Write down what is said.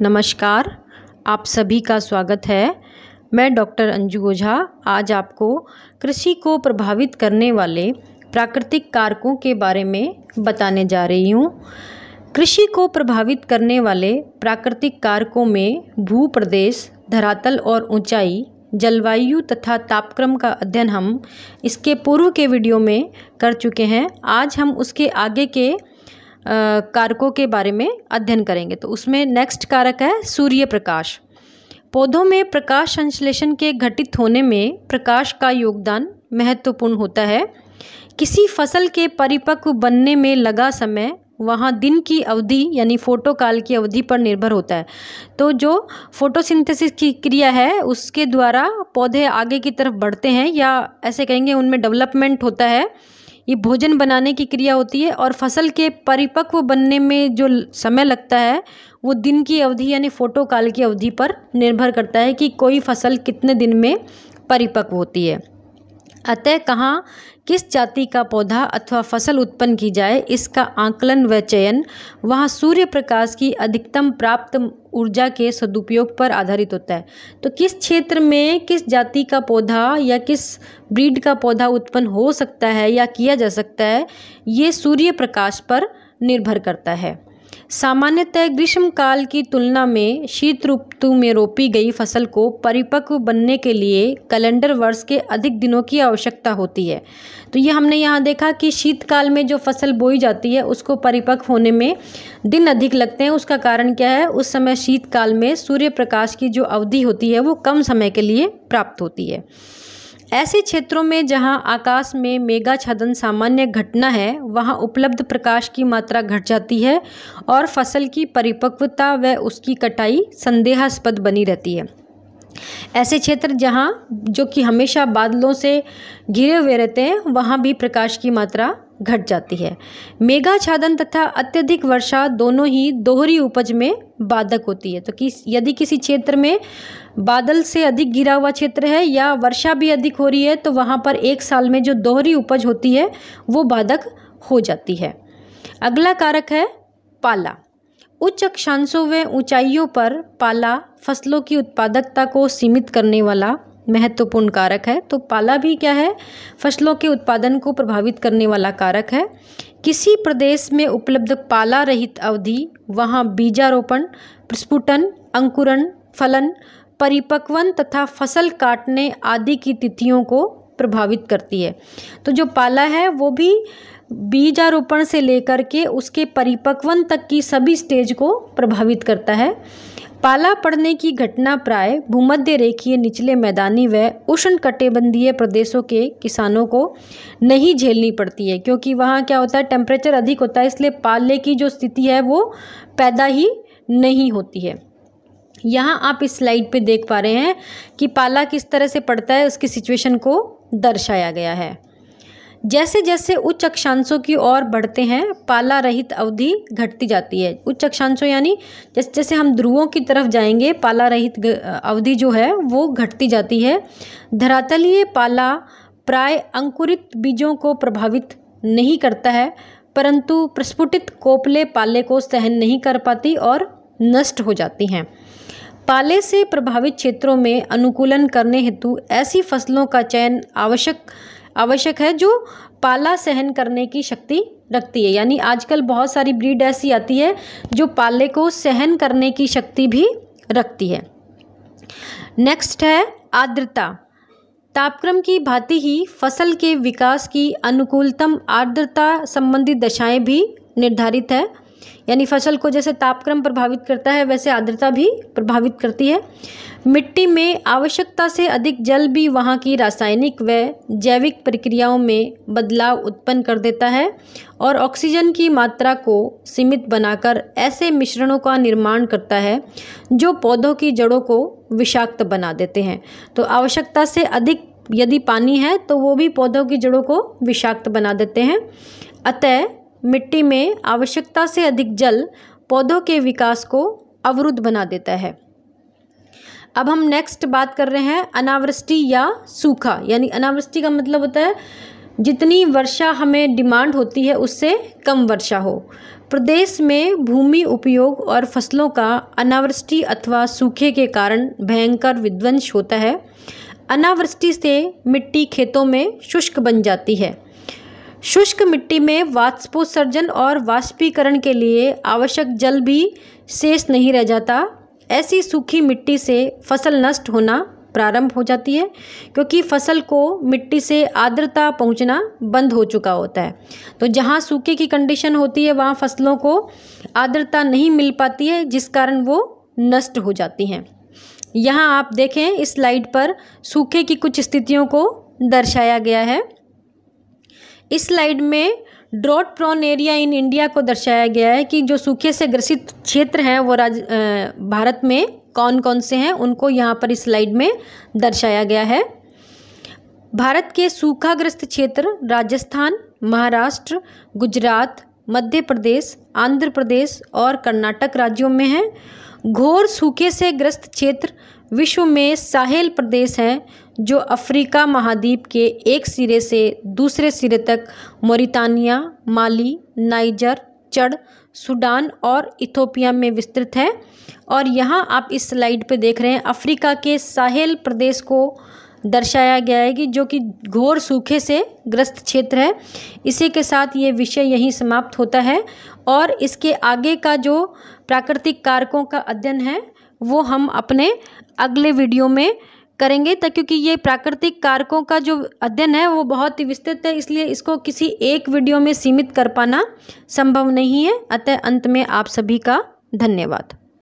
नमस्कार आप सभी का स्वागत है मैं डॉक्टर अंजू ओझा आज आपको कृषि को प्रभावित करने वाले प्राकृतिक कारकों के बारे में बताने जा रही हूँ कृषि को प्रभावित करने वाले प्राकृतिक कारकों में भू प्रदेश धरातल और ऊंचाई जलवायु तथा तापक्रम का अध्ययन हम इसके पूर्व के वीडियो में कर चुके हैं आज हम उसके आगे के कारकों के बारे में अध्ययन करेंगे तो उसमें नेक्स्ट कारक है सूर्य प्रकाश पौधों में प्रकाश संश्लेषण के घटित होने में प्रकाश का योगदान महत्वपूर्ण होता है किसी फसल के परिपक्व बनने में लगा समय वहाँ दिन की अवधि यानी फोटोकाल की अवधि पर निर्भर होता है तो जो फोटोसिंथेसिस की क्रिया है उसके द्वारा पौधे आगे की तरफ बढ़ते हैं या ऐसे कहेंगे उनमें डेवलपमेंट होता है ये भोजन बनाने की क्रिया होती है और फसल के परिपक्व बनने में जो समय लगता है वो दिन की अवधि यानी फ़ोटो काल की अवधि पर निर्भर करता है कि कोई फसल कितने दिन में परिपक्व होती है अतः कहाँ किस जाति का पौधा अथवा फसल उत्पन्न की जाए इसका आंकलन व चयन वहाँ सूर्य प्रकाश की अधिकतम प्राप्त ऊर्जा के सदुपयोग पर आधारित होता है तो किस क्षेत्र में किस जाति का पौधा या किस ब्रीड का पौधा उत्पन्न हो सकता है या किया जा सकता है ये सूर्य प्रकाश पर निर्भर करता है सामान्यतः ग्रीष्मकाल की तुलना में शीत ऋतु में रोपी गई फसल को परिपक्व बनने के लिए कैलेंडर वर्ष के अधिक दिनों की आवश्यकता होती है तो ये हमने यहाँ देखा कि शीतकाल में जो फसल बोई जाती है उसको परिपक्व होने में दिन अधिक लगते हैं उसका कारण क्या है उस समय शीतकाल में सूर्य प्रकाश की जो अवधि होती है वो कम समय के लिए प्राप्त होती है ऐसे क्षेत्रों में जहां आकाश में छदन सामान्य घटना है वहां उपलब्ध प्रकाश की मात्रा घट जाती है और फसल की परिपक्वता व उसकी कटाई संदेहास्पद बनी रहती है ऐसे क्षेत्र जहां जो कि हमेशा बादलों से घिरे हुए रहते हैं वहां भी प्रकाश की मात्रा घट जाती है छादन तथा अत्यधिक वर्षा दोनों ही दोहरी उपज में बाधक होती है तो कि यदि किसी क्षेत्र में बादल से अधिक गिरा हुआ क्षेत्र है या वर्षा भी अधिक हो रही है तो वहाँ पर एक साल में जो दोहरी उपज होती है वो बाधक हो जाती है अगला कारक है पाला उच्च अक्षांशों व ऊंचाइयों पर पाला फसलों की उत्पादकता को सीमित करने वाला महत्वपूर्ण कारक है तो पाला भी क्या है फसलों के उत्पादन को प्रभावित करने वाला कारक है किसी प्रदेश में उपलब्ध पाला रहित अवधि वहाँ बीजारोपण प्रस्फुटन अंकुरण फलन परिपक्वन तथा फसल काटने आदि की तिथियों को प्रभावित करती है तो जो पाला है वो भी बीजारोपण से लेकर के उसके परिपक्वन तक की सभी स्टेज को प्रभावित करता है पाला पड़ने की घटना प्राय भूमध्य रेखीय निचले मैदानी व उष्ण कटिबंधीय प्रदेशों के किसानों को नहीं झेलनी पड़ती है क्योंकि वहाँ क्या होता है टेम्परेचर अधिक होता है इसलिए पाले की जो स्थिति है वो पैदा ही नहीं होती है यहाँ आप इस स्लाइड पे देख पा रहे हैं कि पाला किस तरह से पड़ता है उसकी सिचुएशन को दर्शाया गया है जैसे जैसे उच्च अक्षांशों की ओर बढ़ते हैं पाला रहित अवधि घटती जाती है उच्च अक्षांशों यानी जैसे जैसे हम ध्रुवों की तरफ जाएंगे पाला रहित अवधि जो है वो घटती जाती है धरातलीय पाला प्राय अंकुरित बीजों को प्रभावित नहीं करता है परंतु प्रस्फुटित कोपले पाले को सहन नहीं कर पाती और नष्ट हो जाती हैं पाले से प्रभावित क्षेत्रों में अनुकूलन करने हेतु ऐसी फसलों का चयन आवश्यक आवश्यक है जो पाला सहन करने की शक्ति रखती है यानी आजकल बहुत सारी ब्रीड ऐसी आती है जो पाले को सहन करने की शक्ति भी रखती है नेक्स्ट है आर्द्रता तापक्रम की भांति ही फसल के विकास की अनुकूलतम आर्द्रता संबंधी दशाएं भी निर्धारित है यानी फसल को जैसे तापक्रम प्रभावित करता है वैसे आर्द्रता भी प्रभावित करती है मिट्टी में आवश्यकता से अधिक जल भी वहाँ की रासायनिक व जैविक प्रक्रियाओं में बदलाव उत्पन्न कर देता है और ऑक्सीजन की मात्रा को सीमित बनाकर ऐसे मिश्रणों का निर्माण करता है जो पौधों की जड़ों को विषाक्त बना देते हैं तो आवश्यकता से अधिक यदि पानी है तो वो भी पौधों की जड़ों को विषाक्त बना देते हैं अतः मिट्टी में आवश्यकता से अधिक जल पौधों के विकास को अवरुद्ध बना देता है अब हम नेक्स्ट बात कर रहे हैं अनावृष्टि या सूखा यानी अनावृष्टि का मतलब होता है जितनी वर्षा हमें डिमांड होती है उससे कम वर्षा हो प्रदेश में भूमि उपयोग और फसलों का अनावृष्टि अथवा सूखे के कारण भयंकर विध्वंस होता है अनावृष्टि से मिट्टी खेतों में शुष्क बन जाती है शुष्क मिट्टी में वाष्पोत्सर्जन और वाष्पीकरण के लिए आवश्यक जल भी शेष नहीं रह जाता ऐसी सूखी मिट्टी से फसल नष्ट होना प्रारंभ हो जाती है क्योंकि फसल को मिट्टी से आर्द्रता पहुंचना बंद हो चुका होता है तो जहां सूखे की कंडीशन होती है वहां फसलों को आर्द्रता नहीं मिल पाती है जिस कारण वो नष्ट हो जाती हैं यहाँ आप देखें इस स्लाइड पर सूखे की कुछ स्थितियों को दर्शाया गया है इस स्लाइड में drought prone area in India को दर्शाया गया है कि जो सूखे से ग्रसित क्षेत्र हैं वो राज भारत में कौन कौन से हैं उनको यहाँ पर इस स्लाइड में दर्शाया गया है भारत के सूखाग्रस्त क्षेत्र राजस्थान महाराष्ट्र गुजरात मध्य प्रदेश आंध्र प्रदेश और कर्नाटक राज्यों में हैं घोर सूखे से ग्रस्त क्षेत्र विश्व में साहेल प्रदेश हैं जो अफ्रीका महाद्वीप के एक सिरे से दूसरे सिरे तक Mauritania Mali Niger Chad Sudan और इथोपिया में विस्तृत है और यहाँ आप इस स्लाइड पर देख रहे हैं अफ्रीका के साहेल प्रदेश को दर्शाया गया है कि जो कि घोर सूखे से ग्रस्त क्षेत्र है इसी के साथ ये विषय यहीं समाप्त होता है और इसके आगे का जो प्राकृतिक कारकों का अध्ययन है वो हम अपने अगले वीडियो में करेंगे तो क्योंकि ये प्राकृतिक कारकों का जो अध्ययन है वो बहुत ही विस्तृत है इसलिए इसको किसी एक वीडियो में सीमित कर पाना संभव नहीं है अतः अंत में आप सभी का धन्यवाद